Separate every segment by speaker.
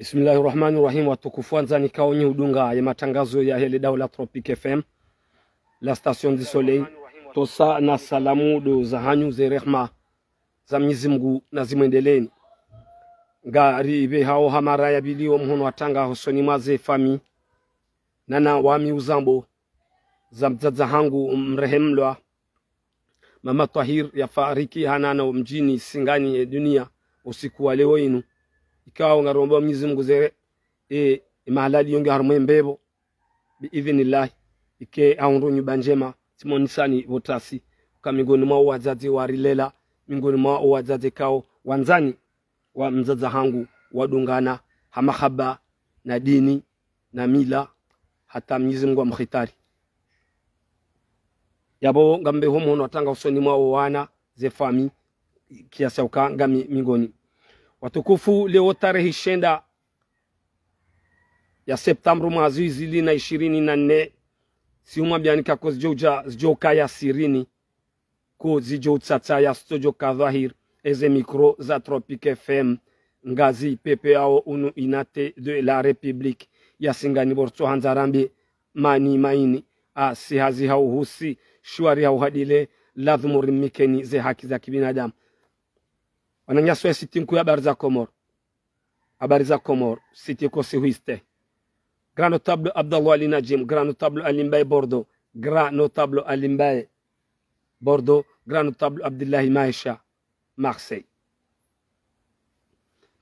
Speaker 1: Bismillahi rahmani rahim. Watukufu, anza nikao nyi hudunga ya matangazo ya hele dau la Tropic FM la Station du Soleil, tosa na salamu do za hanyu ze rehma za Mwenyezi Mungu na zimwendeleni ngari ibe hao hamara ya bilio mhono watanga hosoni maze fami nana wami uzambo za mzaza hangu mrehemlwa mama Tahir ya fariki hanana mjini singani ya dunia usiku wa leo inu ikawa ungaromba Mwenyezi Mungu zere e, e, mahalali yonge harumwe mbebo biidhinillahi ike aundu nyumba njema simonisani votasi ka mingoni mwa wa rilela mingoni mwa wazazi kao wanzani wa mzaza hangu wadungana hamahaba na dini na mila hata Mwenyezi Mungu amkhitari yabo ngambe homo natanga usoni mwa wana zefami kiasi ukanga mingoni Watukufu, leo tarehe shenda ya septambru mwazi izili na ishirini na nne siuma byanika ko zijoja zijoka ya sirini ko zijo tsatsa ya stojo kadhahir eze mikro za Tropic FM ngazi pepe ao unu inate de la republique ya singani bortso hanzarambi mani maini a sihazi hauhusi shwari hauhadile mikeni ze haki za kibinadamu Wananyaswa siti nkuya habari za komor Habari za komor siti kosi huiste. Grand notable Abdallah Ali Najim, grand notable Alimbay Bordeaux, grand notable Alimbay Bordeaux, grand notable abdullah Maisha, Marseille.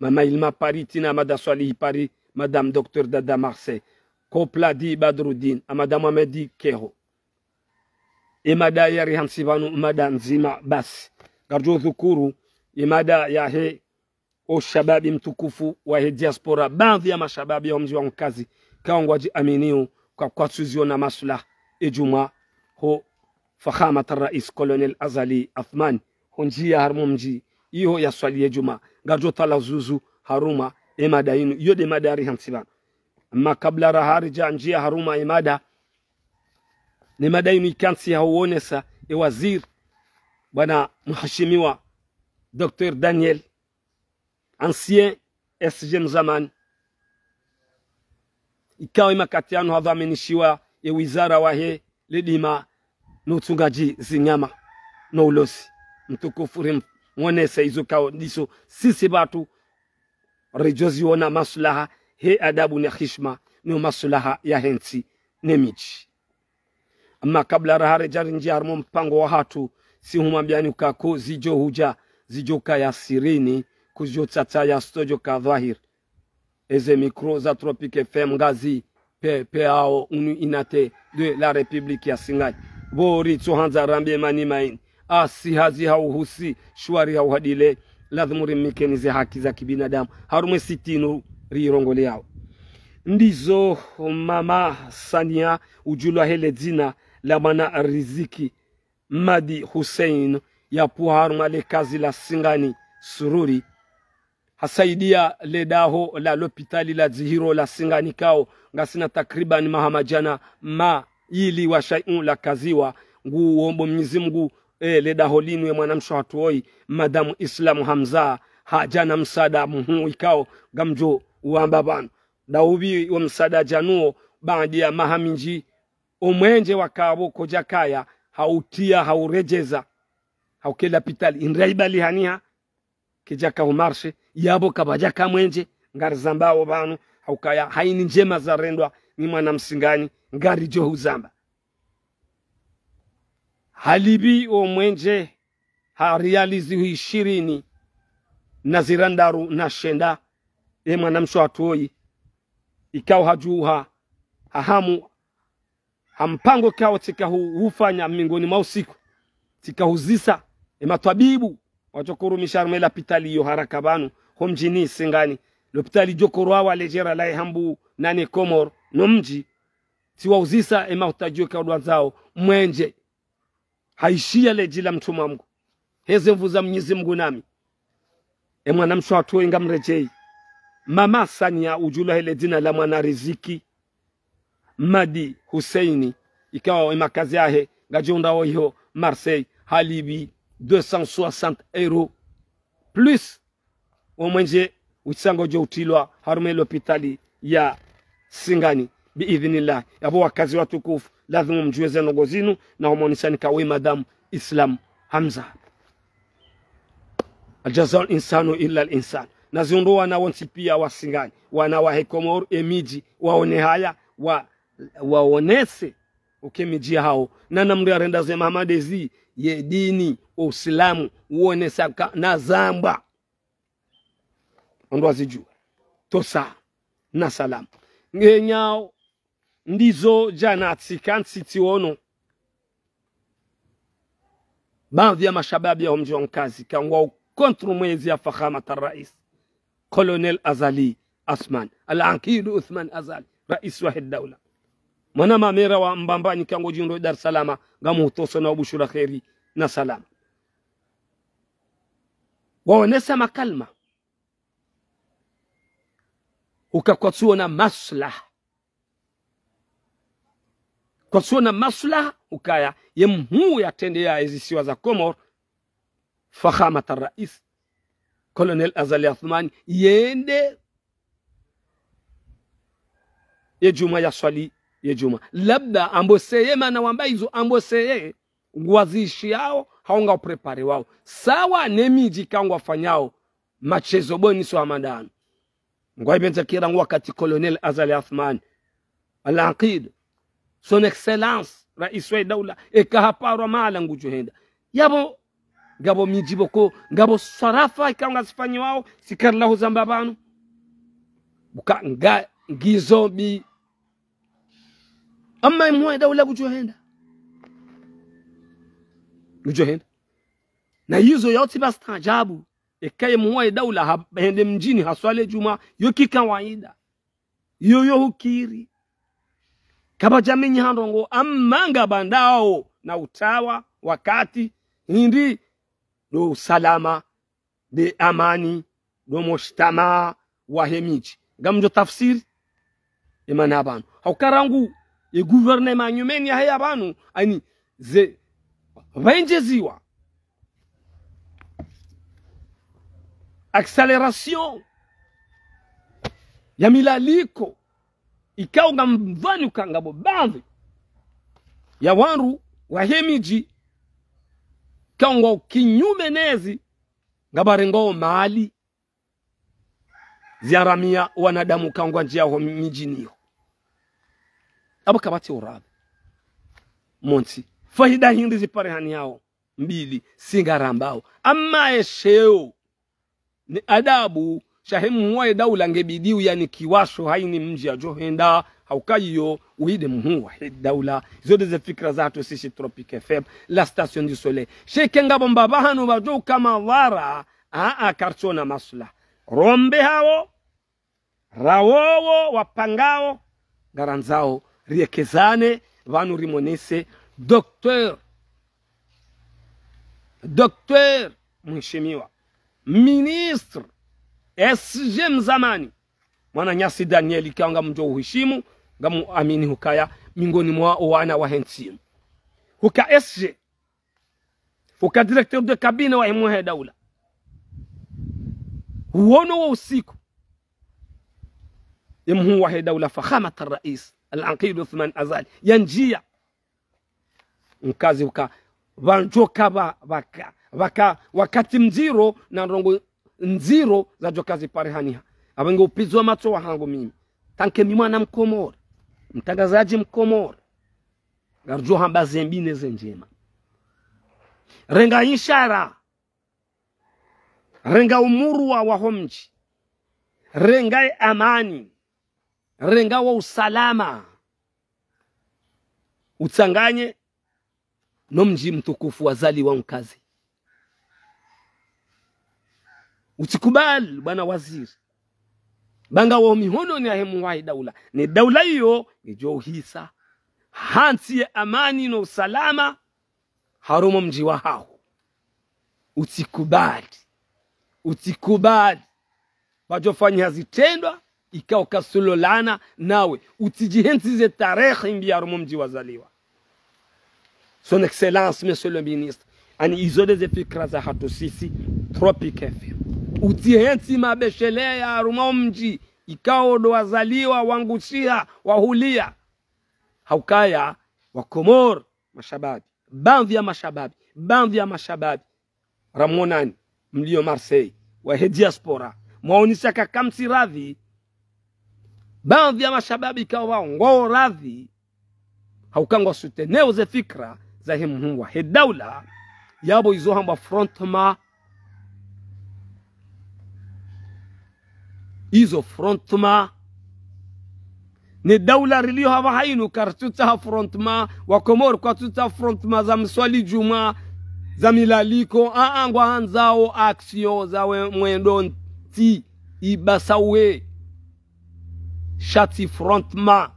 Speaker 1: Mama Ilma Paris, Tina Madaswali Paris, Madame Docteur Dada Marseille. Di Badruddin, Madame Amedi Kero. madame Yari Hansivanu, Madame Zima Bas. Garjo Zukuru, imada ya he o shababi mtukufu wa he diaspora baadhi ya mashababi wa mji wa mkazi kaongwaji aminiu kwa kwa tuzio na maslah ijuma ho fahamat rais colonel azali athman ho ya harmo mji iyo iho yaswali ejuma gajo tala zuzu haruma imada inu yode imada ari hansiban amma kabla nji ya haruma imada ni madainu ikansi hauonesa iwazir bwana mheshimiwa docteur Daniel, ancien SG zamani, ikawa hava menishiwa ya wizara wahe lidima noutsungaji zinyama no ulosi mtukufu mwonesa izo kao ndiso sisi batu rejozi wona masulaha he adabu na hishma ni maslaha ya hensi nemiji ama kabla rahare jarinji harmo mpango wa hatu si humambiani kako zijo huja zijoka ya sirini kujochacha ya stojoka dhahir eze micro za tropic fm ngazi pe pe ao unu inate de la republique ya singai bori tsohanza rambe mani main asi hazi hauhusi shwari hauhadile lazimuri ze haki za kibinadamu harumwe sitinu rirongole yao ndizo mama sania ujulwa hele dzina la mwana riziki madi husein yapuharma le kazi la singani sururi hasaidia le daho la lopitali la zihiro la singani kao ngasina takriban mahamajana ma ili washaiun la kaziwa nguu uombo mnyezi mgu e, le daho linwe mwanamsho hatuoi madamu islamu hamza hajana msada muhu ikao gamjo uamba banu daubi wa msada januo baadi ya mahaminji omwenje wakabo kojakaya hautia haurejeza auquel l'hôpital inrai balihania keja kao marshe yabo kabaja kamwenje ngari zambao banu haini njema rendwa ni mwana msingani ngari jo huzamba halibi omwenje harializihu ishirini na zirandaru na shenda e mwanamsho atuoi ikao hajuha ahamu hampango kao tika hufanya miongoni mwa usiku tika huzisa e matwabibu wacokuru misharu me pitali yo haraka banu ho mjini singani l'hôpital jokoro awa lejera lai e hambu nani e komor no mji tiwauzisa e mahutajio kaudwa zao mwenje haishia leji la mtuma wangu heze mvuza mnyizi mnyezi mngu nami e mwanamsho watu inga mrejei mama sania ujula hele dina la mwana riziki madi huseini ikawa e makazi yahe ngajonda oiho marseille halibi 260 euros plus omwenje wisango jo utilwa harume lopitali ya singani biidhinillah yabo wakazi watukufu lazima mjueze nogo zinu na homwonishani kawe madamu islam hamza aljaza linsanu illa linsan naziundu wana wonsi pia wasingani wana hekomor emiji waone haya wa, waonese ukemijia hao na namri arenda zema madezi ye dini uislamu uone saka na zamba ndo aziju tosa na salamu ngenyao ndizo jana ono baadhi ya mashababi ya mji wa mkazi kangwa kontru mwezi ya fahamata rais colonel azali asman Al-Ankidu uthman azali rais wahid daula mwana mamera wa mbambanyi kango jindo dar salama gamuhutoso na ubushura kheri na salama waonesema kalma ukakwatsiona maslaha na maslaha ukaya yemhuu yatendea ezisiwa za komor fahamata rais colonel azali athmani yende ye juma ya swali ye juma labda amboseye mana wambaizo amboseye ngwazishi yao haunga prepare wao sawa nemiji kangwa fanyao machezo boni so amadano ngwaibentakira wakati colonel azali athman alaqid son excellence rais wa daula ekahaparwa mala ngujuhenda yabo gabo miji boko gabo sarafa ikanga sifanyi wao sikarlahu zambabano buka nga ngizobi اما moyen dawla kujohenda kujohenda na hizo yote bastaajabu ikaye moye dawla hende mjini haswale juma yo kikawaida yo hukiri kaba jamini handongo amanga bandao na utawa wakati hindi do salama de amani do mushtama wahemichi gamjo tafsiri imana banu haukarangu ye nyumen nyumeni haya banu ani ze benjeziwa acceleration ya milaliko ikao nga mvanuka ngabo bave ya wanru hemiji kaongo kinyume nezi ngabarengoo mali ziaramia wanadamu kaongwa njia ho mijiniyo abakabatse uradhi monsi faida hindi hani yao mbili singarambao ama esheo ni adabu shahimu huwaye daula ngebidiu yani kiwasho haini mji ya johenda haukayiyo uide mhu wahid daula zode ze fikra zatu sisi tropic fm la station du soleil ngabo mbabahanu bajo kama wara aa karcho na masla rombe hao rawowo wapangao garanzao riekezane vanu rimonese docteur docteur mheshimiwa ministre sj mzamani nyasi daniel kyawo ngamumja uheshimu ngamuamini hukaya mingoni mwa wana wa hensin huka sj huka directeur de cabine wa hemuhe daula huono wa usiku imhu wahe daula fakhamat rais al-aqid Uthman Azali yanjia mkazi uka wanjoka ba waka waka wakati mziro na rongo nziro za jokazi parihani avenge upizwa macho hangu mimi tanke mimwana mkomore mtangazaji mkomore garjo hamba zembine zenjema renga ishara renga wa wahomji renga amani renga wa usalama utsanganye mji mtukufu wazali wa mkazi utsikubali bwana waziri banga wa mihono ni ahemu wahi daula ni daula hiyo ijo uhisa hansi ya amani na usalama harumo mji wa hao utikubali utikubali bajofanya zitendwa kasulo kasulolana nawe utijihenzize tarehe mbiyaro mu mji wazaliwa son excellence monsieur le ministre ani izode fikra za hatu sisi tropic fm utihenzi mabeshele ya mu mji ikao do wazaliwa wangushia wahulia haukaya wa komor mashababi bandi ya mashababi bandi ya mashababi ramonani mlio marseille wahe diaspora mwaonyesha radhi baadhi ya mashababi ikawa ngoo radhi haukangwa ze fikra za himuhungwa he daula yabo izohamba frontma izo frontma ni daula riliyo hava hainu ha frontma kwa tuta frontma za mswali juma za milaliko aangwa anzao aksio za mwendo nti ibasawe chatifrontement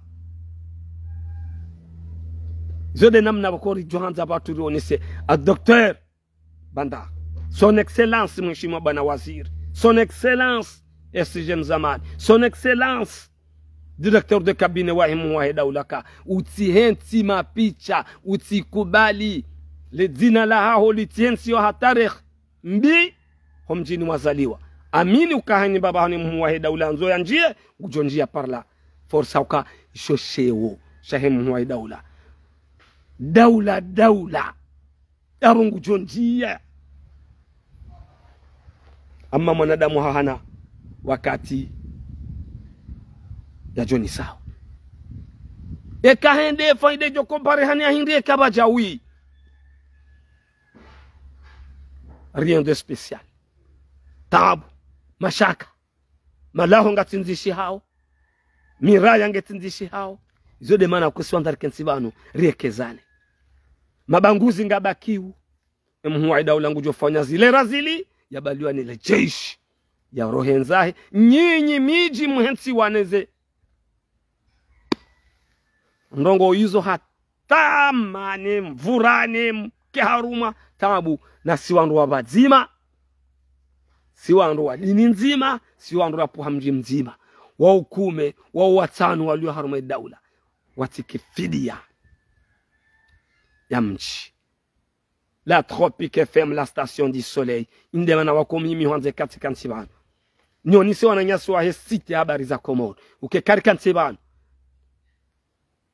Speaker 1: zode namna wakori johanza baturi onise a docteur banda son excellence mheshimiwa bana wazir son excellence sgm zamani son excellence directeur de cabinet wahimuwahida ulaka utihensi mapicha utikubali le dina la haho litihensiyo hatarikh mbi homjini wazaliwa amini ukahani baba hani muwahe daula nzo ya njie ujo njia parla forsa uka isho shewo shahe muwahe daula daula daula abo ngujo njia ama mwanadamu hahana wakati ya joni sawa ekahende faide jokombare hani ahindi ekabaja wi rien de spécial tabu mashaka malaho ngatsinzishi hao miraya ngetsinzishi hao izode maana kusiwandarike nsibano riekezane mabanguzi ngabakiu emhuwaida ulangu jofanya zile razili yabaliwa ni jeishi ya rohenzahe nyinyi miji mhensi waneze ndongo hizo hatamane mvurane mkeharuma tabu na siwandu wabadzima si wandu wa dini nzima si wandu rapuha mji mzima wa waukume wa watano walio harume daula watike fidia ya mji la tropique fm la station du soleil indema indemana wako mimi wanze katika nchi bana nyonise wananyaswa he siti habari za komoro ukekarika nchi bana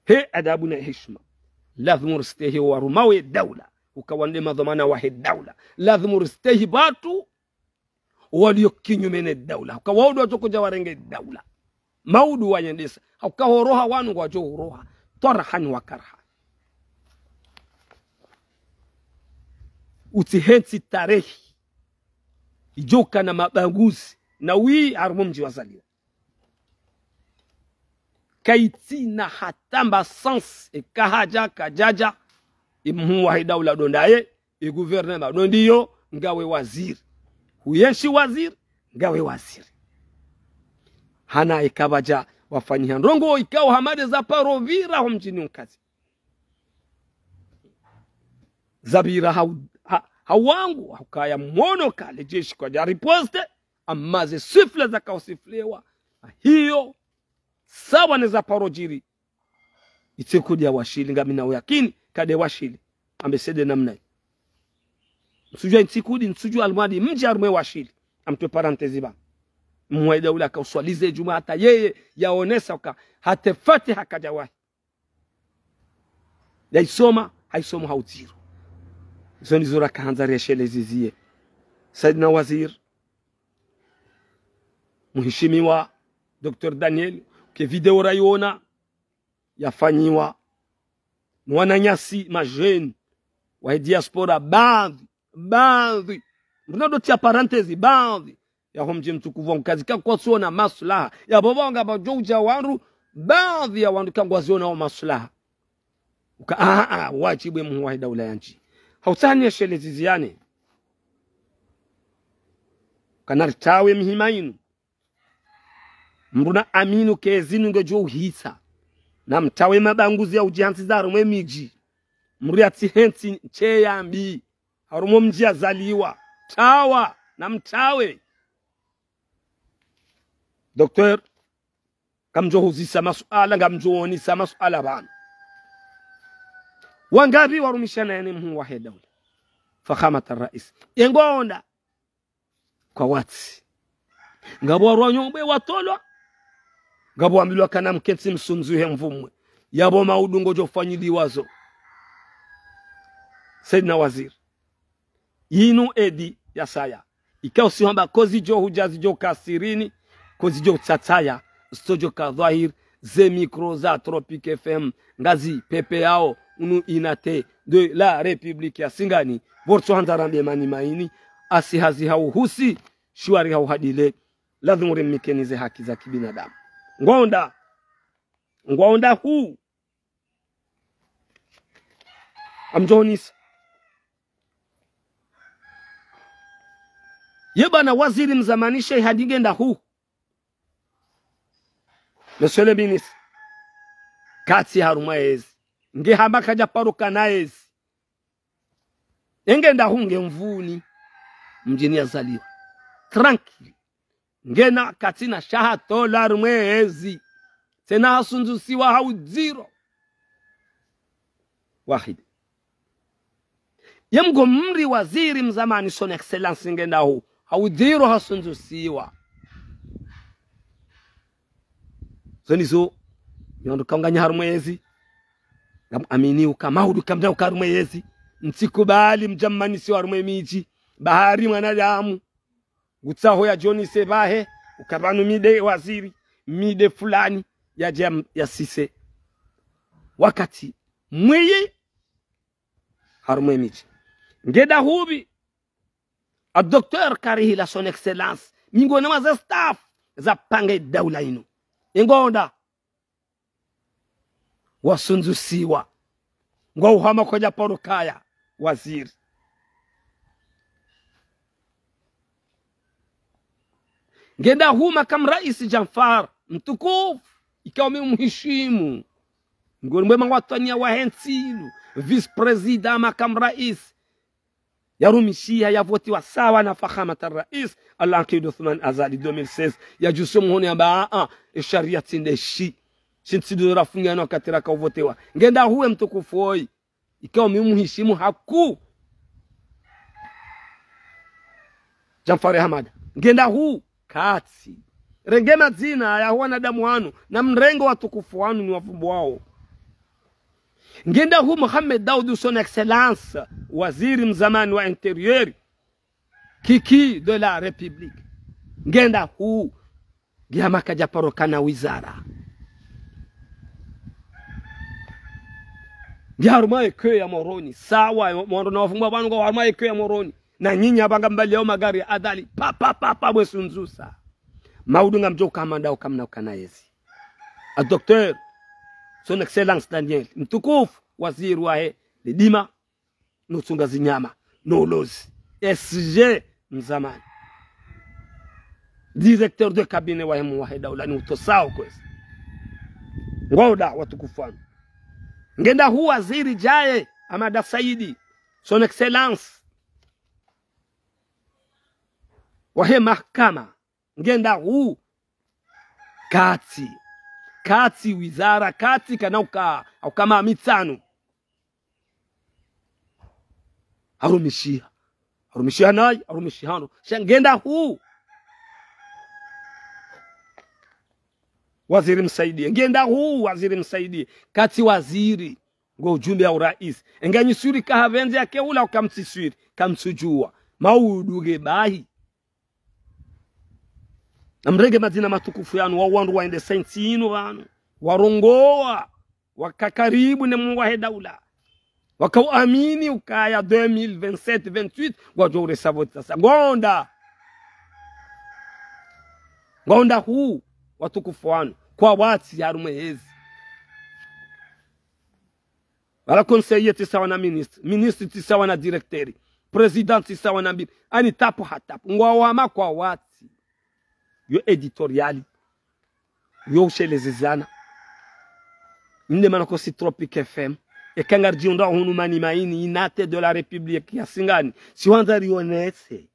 Speaker 1: he adabu na heshima lazima rustehi warumawe daula ukawande madhamana he daula lazima rustehi batu walio kinyume ne daula hawka wawdu watokuja warenge daula mawdu wanyendesa hawka horoha wanu wajo horoha tarhan wa karha utihensi tarehi ijoka na mabaguzi na wi harumu mji wazaliwa kaitina hatamba sans ekahaja kajaja imhuwahi daula dondaye iguvernema dondiyo ngawe waziri uyeshi waziri ngawe waziri hana ikabaja wafanyia ndongo ikao hamade za parovira ho mjini unkazi zabira hau, ha, hawangu hukaya mwono kale jeshi kwa poste amaze sifle zakaosiflewa hiyo sawa za parojiri itikuja washili ngami uyakini kade washili ambesede namna msujua ntikudi sujua almadi mji arumwe washili amtwe parantezi ba mwaida ule akauswalize juma hata yeye yaonesa uka hate fatiha kajawahi yaisoma haisoma hautiro izo ndizo rakahanzariashelezizie saidna wazir mheshimiwa Dr. Daniel ke video raiona yafanyiwa mwananyasi majeni wa diaspora baadhi ndinodotia parentesi baadhi yaho mji mtukufu wangu kazi kazika kwasiona maslaha ya baba wangu yabobonga bajouja wangu baadhi ya wangu kangu wazionao maslaha uka a ah, a ah, ah, wajibu mu wa daula ya ya nchi hautani yanji hautania sheleziziane tawe mhimainu mruna aminu kezinu ngejo uhisa na mtawe mabanguzi ya ujihansi za rumwe miji mruya atihensi cheyambi harumo mji azaliwa tawa na mtawe doktor ngamjohuzisa masuala ngamjoonisa masuala bana wangapi warumishana yani mhu wahe daula fakhamata rais yengoonda kwa watsi ngabo warwanyongwe watolwa ngabo wambilwa kana mketsi msunzuhe mvumwe yabo maudungo jofanyiliwazo saidina waziri yinu edi yasaya kozi jo kozijo jo kasirini kozijo chatsaya stojo kadhahir ze micro za tropic fm ngazi pepe yao unu inate de la republique ya singani borso handarambe mani maini asihazi hauhusi hadile hauhadile lazimuri ze haki za kibinadamu ngwonda ngwonda huu amjonisa ye bana waziri mzamanishe hadingenda hu monsieur le ministre kati haruma ezi ngihamba kaja paruka na ezi engenda hunge mvuni mjini yazaliwa tranquille ngena na shaha tola rumwezi tena hasunzusiwa zero wahidi yemgo mri waziri mzamani son excellence ngenda huu au dhiru hasunzu siwa zonizo nyondukanganya harumwezi amini ukamahudu kamda ukarumwezi nsikubali siwa warumwe miji bahari mwanadamu utsaho ya John Sebahe ukabanu mide waziri mide fulani ya jam, ya sise wakati mwiyi harumwe miji ngeda hubi a docteur karihila son excellence min gonema za staff za panga e ino e wasunzu siwa ngo uhama koja porukaya waziri ngenda huma kama rais Janfar. mtukufu ikiwa mheshimu ngoni mwema watania wa hensilu vice president makamu rais yarumishia yavotiwa sawa na fahamata rais alaqid uthman azadi 2016 yajuse muhone abaa esharia ah, tsindeshi shintsidora fungano wakati rakauvotewa ngenda huwe mtukufu oi ikawa mimuhishimu haku jamfari hamada ngenda huu kati renge zina ya wanadamu wanu na mrengo wa tukufu wanu ni wavumbo wao Ngenda huu Mohamed Daoud, son excellence waziri mzamani wa interieur kiki de la republique, ngenda huu jamaa kajaporokana wizara ndiharumaye kyo ya moroni sawa mondo na wafungwa banu kwa harumaye kyo ya moroni na nyinyi abanga mbali yao magari adhali pa pa pa pa bwesunzusa maudunga mjoka mandao kamna kanayezi a docteur Son Excellence Daniel mtukufu, waziri wahe lidima nuchunga zinyama no SG mzamani directeur de cabinet wahe muwahe daulani utosao kwezi ngoda watukufanu ngenda hu waziri jaye Amada Saidi son excellence wahe mahkama ngenda hu kati kati wizara katsi kanauka aukama mitsano arumishiha arumishia nayi arumishiha hano shangenda huu waziri msaidie ngenda huu waziri msaidie kati waziri ngo ujumbe rais urais suri kahavenze yakeula ukamsiswiri kamsujua maudu gebahi namurege madina matukufu yanu wawandu waende sainsi inu vanu warongowa wakakaribu ne mungu ahe daula wakauamini ukaya 2027 28 wajoure savoti sasa gonda gonda huu watukufu wanu kwa wati yarume hezi wala konseye tisawa na ministri ministri tisawa na direkteri president tisawa na mbili ani hatapu ngwa wama kwa wati yo editoriali yo ushelezezana inde manako si tropic fm ekangarjiunda hunu mani maini inate de la republique ya singani siwanza rionese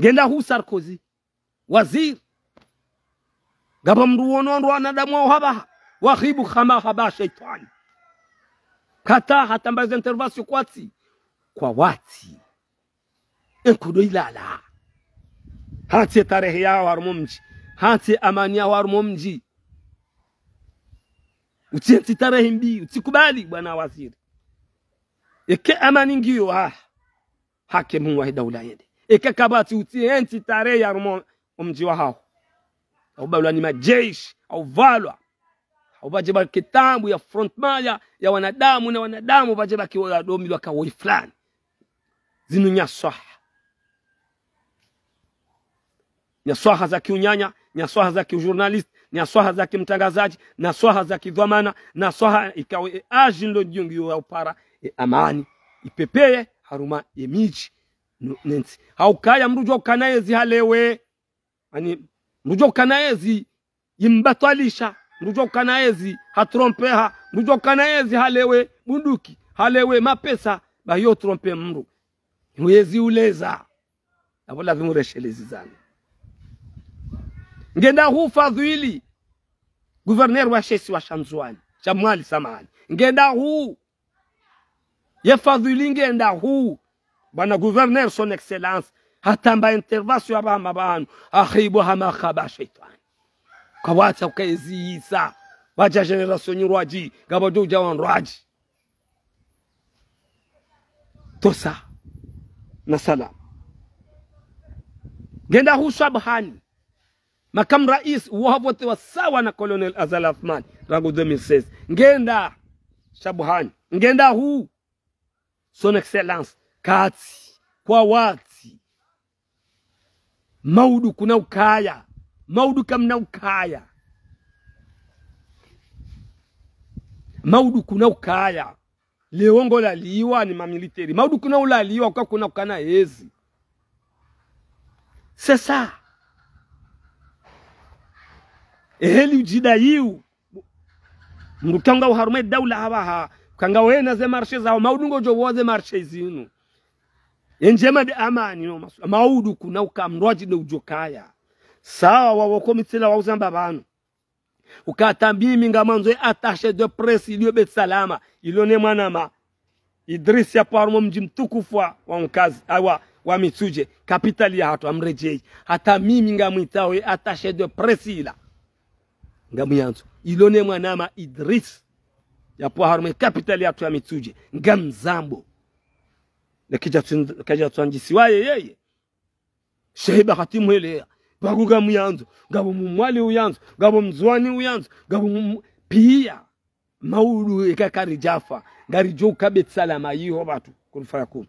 Speaker 1: ngenda hu sarkozy waziri gaba mndu wonondo wanadamu haba wahibu khama haba shaitani kata hatambaza intervention kwati kwa wati enkudo ilala hati tarehe yao harumo mji hati amani yao harumo mji utsienzi tarehe mbi utikubali bwana waziri eke amani ngiyo ha hake mungu wa daula yende eke kabati utsienzi tarehe ya yarumo mji wa hao aubalwa ni majeshi auvalwa ubaje ba kitambu ya frontman ya, ya wanadamu na wanadamu baje bakiwadomilwa kawoli fulani zinu nyaswa nyaswaha za kiunyanya, nyaswaha za kiujurnalist, nyaswaha za kimtangazaji, naswaha za kidhamana, naswaha ikawe e ndo jungu ya upara e amani ipepee haruma yemiji nensi haukaya mrujo ukanayezi halewe ani mrujo ukanayezi imbatalisha mrujo ukanayezi hatrompeha mrujo ukanayezi halewe bunduki halewe mapesa bayo trompe mru mwezi uleza avola vimureshelezi zani ngenda fadhili guverner wa shesi wa shamzwani shamwali samani ngenda ye fadhili ngenda hu bana guverner son excellence hatamba bama abahama akhibu hama khaba shaitani kawacha ukaeziisa rwaji generation nyurwaji gabaduja rwaji tosa na salama ngenda huu swabhani makamu wao wa sawa na Colonel azal Athman rangu Misesi ngenda Shabuhani ngenda huu son excellence kati kwa wati maudu kuna ukaya maudu kamna ukaya maudu kuna ukaya lewongo laliwa ni mamiliteri maudu kuna ulaliwa kwa kuna ukana hezi sasa eheli ujida ujidayiu mrukanga uharume daula hawa hawaha kanga wena ze marche zao Maudu ngojo maudungo ze marche zinu enjema de amani maudu kuna uka mroji de ujokaya sawa mitila wawokomitsela wauzamba banu ukatambi minga manzo ya atashe de presi ilio bet salama ilone mwanama Idrisi ya parmo mji mtukufu wa mkazi awa wa Mitsuje kapitali ya hatu amrejei hata mimi nga mwitawe atashe de presi ila ngamu ilone mwanama idris yapo harume capital yatu ya mitsuje ngamu zambo nekija siwaye yeye sheba khatimu ile baguga muyanzu ngabo mumwali uyanzu ngabo mzwani uyanzu ngabo pia maulu ekakari jafa ngarijo ukabet salama yiho batu kunfaya kumu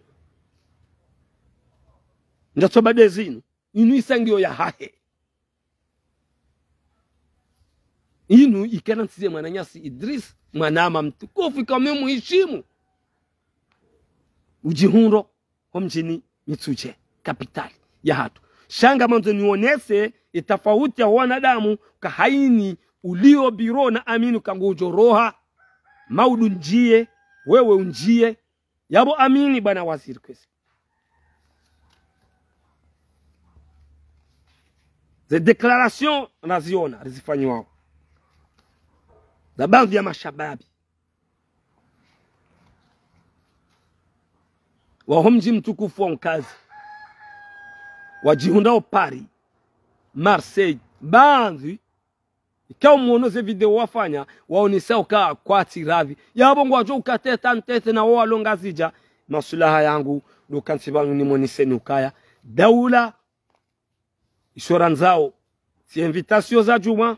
Speaker 1: ndatsobade zinu inu isangiyo ya hahe inu ikanansize mwananyasi Idris mwanama mtukufu muheshimu ujihundo ho mjini Mitsuje kapitali ya hatu shanga manzo nionese itafauti ya wanadamu kahaini ulio biro na aminu kangujo roha maudu njie wewe unjie yabo amini bana waziri kwesi ze declaration naziona rizifanyiwao na baadhi ya mashababi wa mji mtukufu wa mkazi wajihundao Paris, Marseille, baadhi ikao muonoze video wafanya waonesa ukaa kwati radhi yabo ngwajo ukateta ntete na wao alongazija masulaha yangu ni nimoniseni ukaya daula ishora nzao si invitation za juma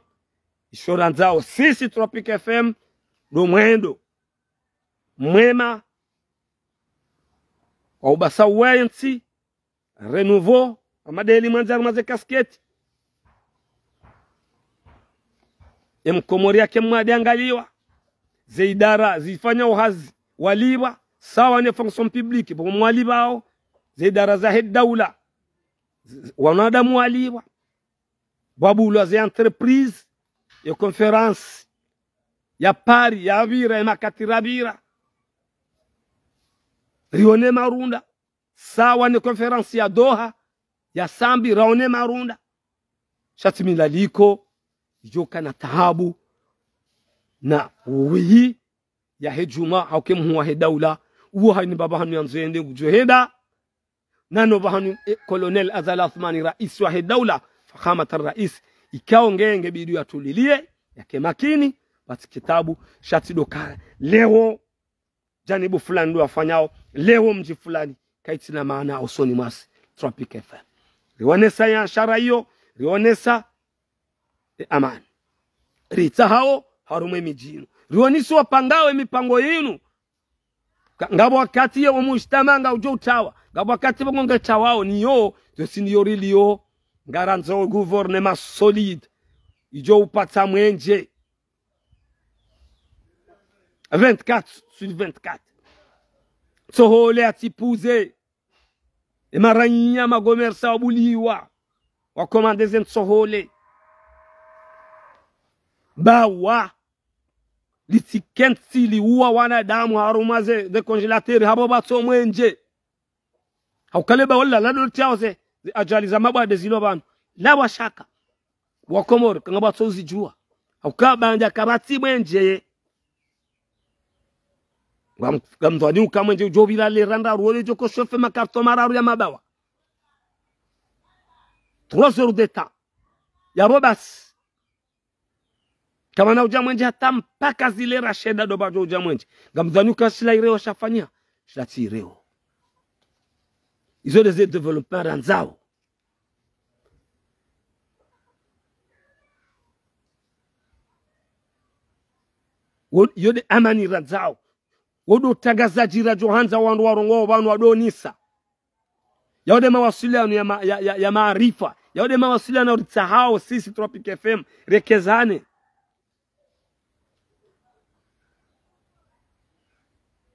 Speaker 1: ishora nzao. Sisi Tropic FM ndo mwendo mwema wa ubasa uwayensi renouveau amadeli mwanzari maze kasketi emkomori yake ze idara zifanya uhazi waliwa sawa ne fonction publique pomwali bao idara za daula wanadamu waliwa lo ze entreprise ya conference ya Paris ya Vira ya Makatirabira rione marunda sawa ni conference ya Doha ya Sambi raone marunda shati milaliko yoka na tahabu na wihi ya hejuma hakemhuwa he daula uwo hani baba hanu yanzende gujoheda nano bahanu kolonel eh, azal athmani rais wa he daula fahamat rais ikao ngebidi bidii atulilie yake makini basi kitabu shatidokara leo janibu fulani ndio afanyao leo mji fulani kaiti na maana usoni mwasi Tropic FM rionesa ya shara hiyo rionesa e aman rita hao harumwe mijinu rionisi wapangawe mipango yinu ngabo wakati ye wamushitamanga ujo utawa ngabo wakati bongonge chawao niyo yosiniyo riliyo ngaranza o gouvernement solide ijo upatsa mwenje 24 sur 24 tsohole atipuze ma magomersa wabuliwa wakomandeze ntsohole bawa litikenti wana wanadamu harumaze de congélateur Haboba so mwenje haukale bawalla ladoltiaose ajali za mabwade zilo bantu la washaka wa komoro kanga batsozi jua ukabanja kabati mwenje gamtwadi ukamwenje ujovila leranda ruole joko shofe makarto mararu ya mabawa trois heures d'état ya robas kama na uja mwenje hata mpaka zile rasheda dobajo uja mwenje gamdhani ukashila ireo shafanya shati ireo des de development zao yode amani ranzao wodo jira johanza wandu warongo wanu wadonisa yaude mawasiliano ya, ma, ya, ya, ya maarifa yaude mawasiliano ritsahao sisi tropic fm rekezane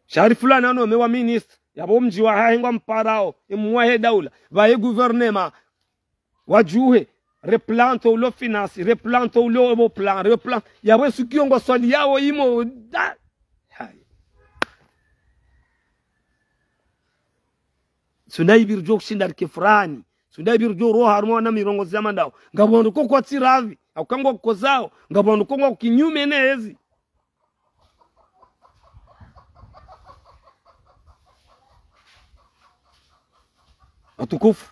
Speaker 1: shari fulani ano mewa minister yabo mjiwa hahingwa mparao imuwahe e daula vaye guvernema wajuhe replante ulo finance replante ulo bo plan replante yabo sukiongo swali yao imo da sunai birjo kushindar kifrani sunai birjo roha harmo na mirongo zamandao ngabondo ko kwatsiravi akango kozao ngabondo ko kinyume nezi watukufu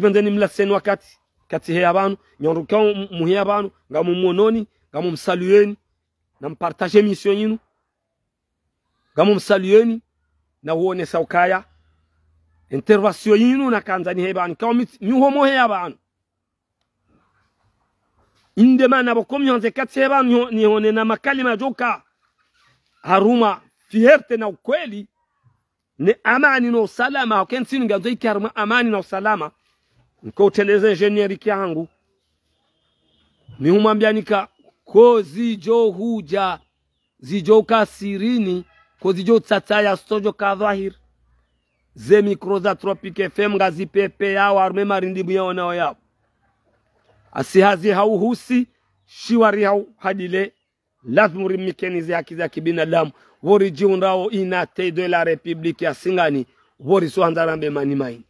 Speaker 1: mla mlaseni wakati kati hea abantu nyondukao muhe abantu nga mumwononi nga msalueni na mpartage mission yinu nga msalueni na uone saukaya intervasio yinu na kanzani he bantu kao mihomo he abantu indema nabokomyonze kati he bantu nihone na makalima joka haruma fiherte na ukweli ni amani na usalama aken sini nganzo ikarma amani na usalama nkauteleza engineer kyangu nihumwambia nika kozi jo huja zijo kasirini ko zijo tsatsaya stojo kadhahir ze mikro za Tropic FM ngazipepe yao arume marindimu yao nao yao asihazi hauhusi shiwari hau hadile lazima urimikeni zake za kibinadamu wori jiundawo ina de la republique ya singani wori so handarambe mani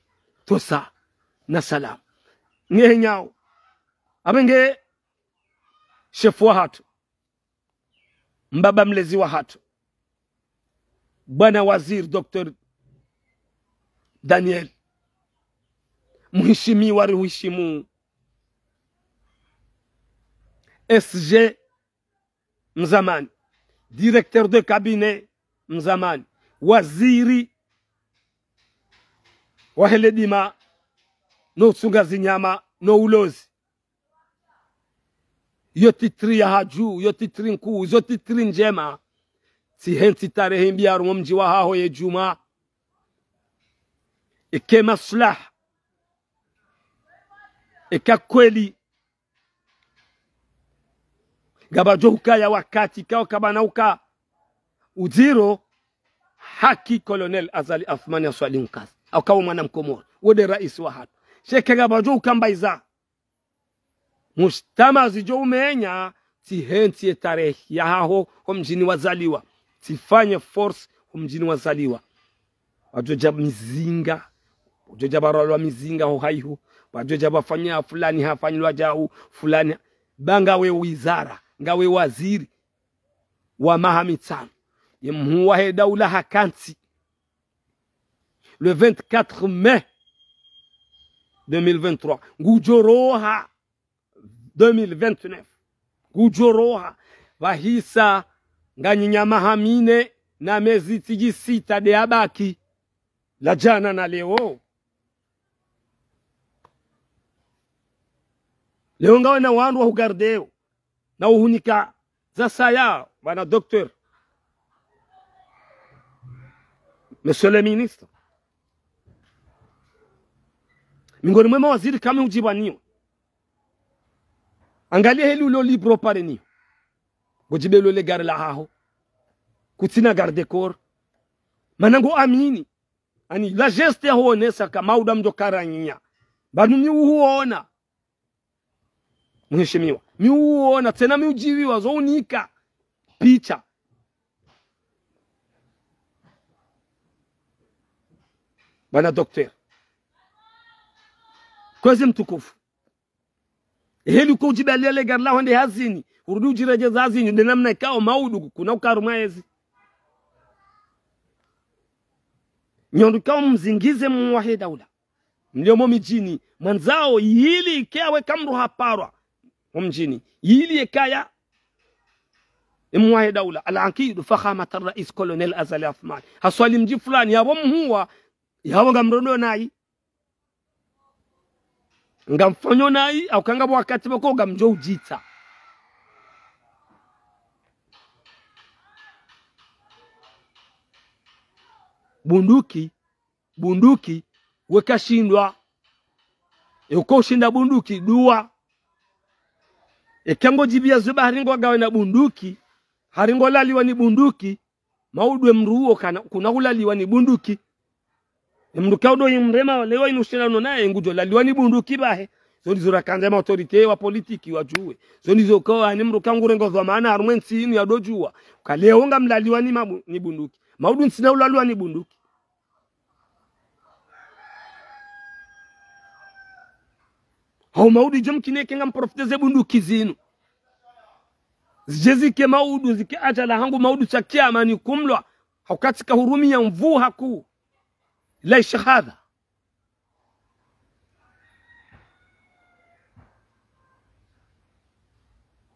Speaker 1: to sa na salam nge nyao abenge shefu wa mbaba mlezi wa hatu bwana waziri dr daniel wa ruhishimu sg mzamani directeur de cabinet mzamani, waziri wa heledima no usungazi nyama no ulozi yo titri ya haju yo titri nkuu iyo titri njema tihensi tarehe mbiyaru mu mji wa haho ye juma ike maslah ika kweli gabajohuka ukaya wakati kao kabana uka udhiro haki colonel azali afmani aswali mkazi akawa mwana mkomoro wode rais wa hatu sheke gabajo ukambaiza mustama zijo umenya tihentie tarehe yahaho ho mjini wazaliwa tifanye force ho mjini wazaliwa wajoja mizinga wajoja baralwa mizinga ho haihu wajoja bafanya fulani hafanyi wajau fulani banga we wizara ngawe waziri wa mahamitsano yemhuwahe daula hakansi le 24 mai 2023 ngujoroha 2029 ngujoroha vahisa nganyinyamahamine na mezi tijisita de abaki la jana na leo leo ngawe na wandu wahugardeo na uhunika sasa yao bwana docteur monsieur le ministre miongoni mwa mawaziri kama ujibaniwa angalia hili ulio libro pale niyo gojibe ulole gari la haho kutsina garde corps manango amini ani la geste yahoonesa ka mauda mjo karanyinya banu ni uhuona mheshimiwa miuwona tsena miujiviwa zounika picha bwana dokter kwezi mtukufu heli uko ujidalia legari lao ndi hazini urudi ujirejeza hazini ndi namna ikao maudu kuna ukarumwaezi nyondu kao mzingize mwahe daula mliomo mijini mwanzao ikea weka mruha parwa mjini yili ekaya imwaye daula alaqidu fakhamata rais colonel azali afman haswali mji fulani yabo muwa yabo ngamrondo nayi ngamfonyo nayi akanga wakati bako gamjo ujita bunduki bunduki wekashindwa yoko shinda bunduki dua ekyangojibia zuba haringo agawe na bunduki haringo laliwa ni bunduki maudwe mndu huo kana kuna kulaliwa ni bunduki e, mndu kaudo imrema lewa inushinano naye ngujo laliwa ni bunduki bahe zoni zura rakanza ma autorite wa politiki wajue zonizo kwa ni mndu kangurengo zwa maana arumwe nsini yadojua kaleo nga mlaliwa ni mabu, ni bunduki maudu nsina ulaliwa ni bunduki hawmawɗi joom kine ke ngam profité se kizinu kisinu ke maudu zike la hangu mawɗu chakiamani kumlwa hurumi ya mvu haku laisha hadha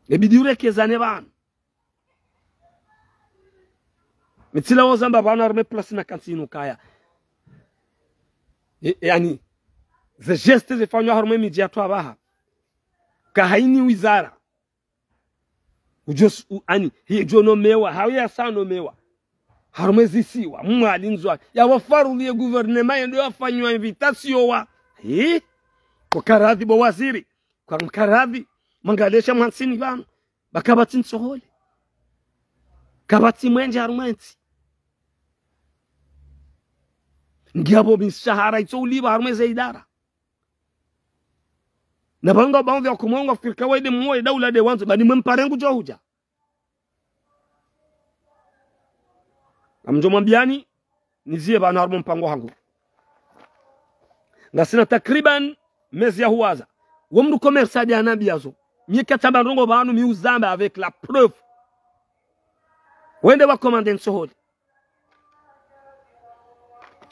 Speaker 1: ibidi zane bana mitsila wazamba bana arme plus na kansinu kaya e, yani ze geste zifanywa harimo imiji yatwabaha gahaini wizara ujos ani hijo no mewa hawya sano mewa harimo zisiwa mwalinzwa yawafarulie guvernema yendo yafanywa invitation wa hi kwa karadhi bo waziri kwa mkaradhi mangalesha mhansini bana bakabati nsohole kabati mwenje harumwensi ngiabo mishahara itso uliba harumwe ze idara na nabanga banvi akumwanga afirika wede mmoye daula de wanzo bani jo huja amjo amjomwambiani nizie bana harimo mpango hangu na sina takriban mezi ya huwaza womru commerce adi anabi yazo myekataba nrongo banu uzamba avec la preuve wende wa commander wakomande commerce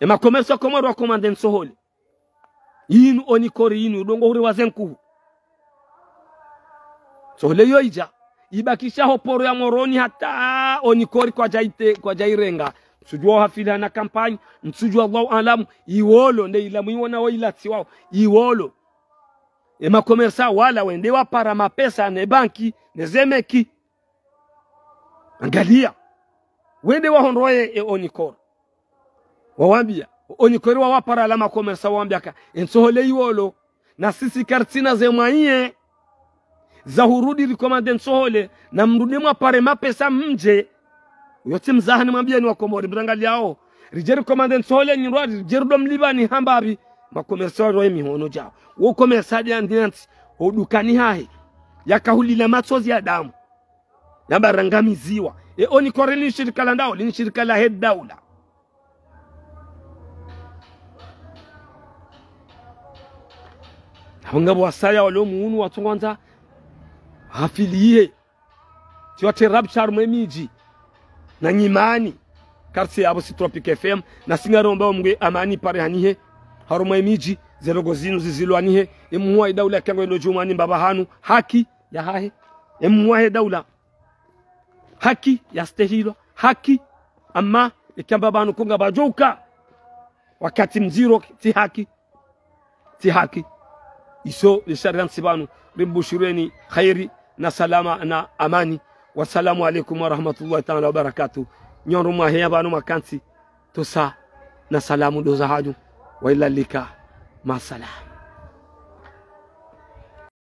Speaker 1: emakomersa komwari wakomande nsoholi yinu onikori yinu dongo huri wazenku yo ija ibakishaho hoporo ya moroni hata onikori kwa jaite kwa jairenga sujua hafila na kampanyi nsujua Allahu alamu iwolo nde ilamu iwona wo ilatsi wao iwolo emakomersa wala wende wa para mapesa ne banki ne zemeki angalia wende wa honroye e onikori wawambia onikori wa wapara la makomersa wawambia ka ensohole iwolo na sisi kartina zemwaiye za hurudi rikomande nsohole na namrudimwa pare mapesa mje uyoti mzahani mwambia ni wakomori yao rijeri komande nsohole rijeri nyirwari mliba ni hambabi makomersiari roye mihono jao wokomersaji andinansi odukani hahe na machozi ya damu yabarangamiziwa e oni kore lini shirika la ndao lini shirika la head daula abangabo wasaya waliomuunu watu kwanza hafiliye tyote rabsharumu miji na nyimani karse yabo si tropic fm na singaromba mwe amani pare hanihe miji zero gozinu zinu zizilwanihe emuwa daula kengo eno jumani mbaba hanu haki ya hahe emuwa daula haki ya stehilo haki amma ikamba banu kunga bajoka wakati mziro ti haki ti haki iso lisharran sibanu rimbushureni khairi na salama na amani wassalamu alaikum warahmatullahi taala wabarakatu ñonruma heɓanuma kansi to sa na salamu ɗo sahajum waylallika ma